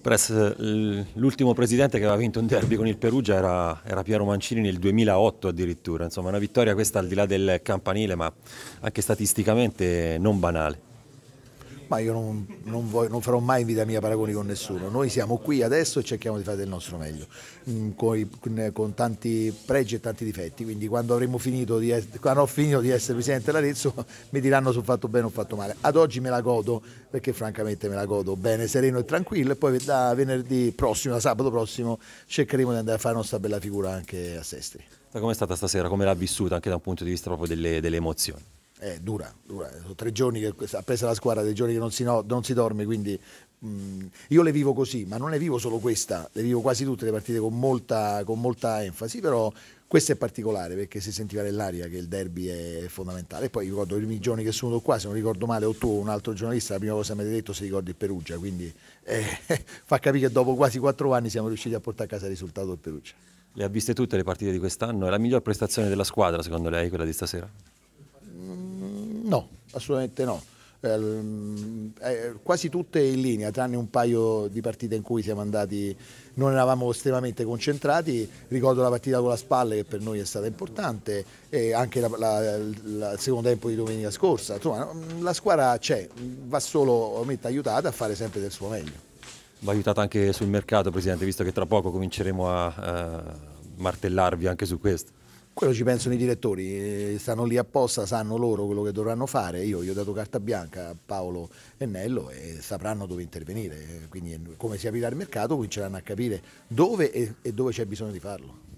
Press, l'ultimo presidente che aveva vinto un derby con il Perugia era, era, Piero Mancini nel 2008 addirittura, insomma una vittoria questa al di là del campanile ma anche statisticamente non banale ma io non, non, voglio, non, farò mai in vita mia paragoni con nessuno. Noi siamo qui adesso e cerchiamo di fare del nostro meglio, mm, con, i, con, tanti pregi e tanti difetti. Quindi quando avremo finito di, quando ho finito di essere presidente dell'Arezzo mi diranno se ho fatto bene o ho fatto male. Ad oggi me la godo perché francamente me la godo bene, sereno e tranquillo e poi da venerdì prossimo, da sabato prossimo, cercheremo di andare a fare la nostra bella figura anche a Sestri. Come è stata stasera? Come l'ha vissuta anche da un punto di vista proprio delle, delle emozioni? È eh, dura, dura. Sono tre giorni che ha preso la squadra, tre giorni che non si, no, non si dorme, quindi mh, mm, io le vivo così, ma non le vivo solo questa, le vivo quasi tutte le partite con molta, con molta enfasi, però questa è particolare perché si sentiva nell'aria che il derby è fondamentale. E poi ricordo i primi giorni che sono venuto qua, se non ricordo male, o tu o un altro giornalista, la prima cosa che mi hai detto si ricordi il Perugia, quindi eh, fa capire che dopo quasi quattro anni siamo riusciti a portare a casa il risultato del Perugia. Le ha viste tutte le partite di quest'anno? È la miglior prestazione della squadra secondo lei quella di stasera? Assolutamente no. Ehm, eh, quasi tutte in linea, tranne un paio di partite in cui siamo andati, non eravamo estremamente concentrati. Ricordo la partita con la Spalle che per noi è stata importante, e anche la, la, la, il secondo tempo di domenica scorsa. Insomma, mm, la squadra c'è, va solo metta aiutata a fare sempre del suo meglio. Va aiutata anche sul mercato, Presidente, visto che tra poco cominceremo a, a eh, martellarvi anche su questo. Quello ci pensano i direttori, eh, stanno lì apposta, sanno loro quello che dovranno fare. Io gli ho dato carta bianca a Paolo e Nello e sapranno dove intervenire. Quindi come si aprirà il mercato cominceranno a capire dove e dove c'è bisogno di farlo.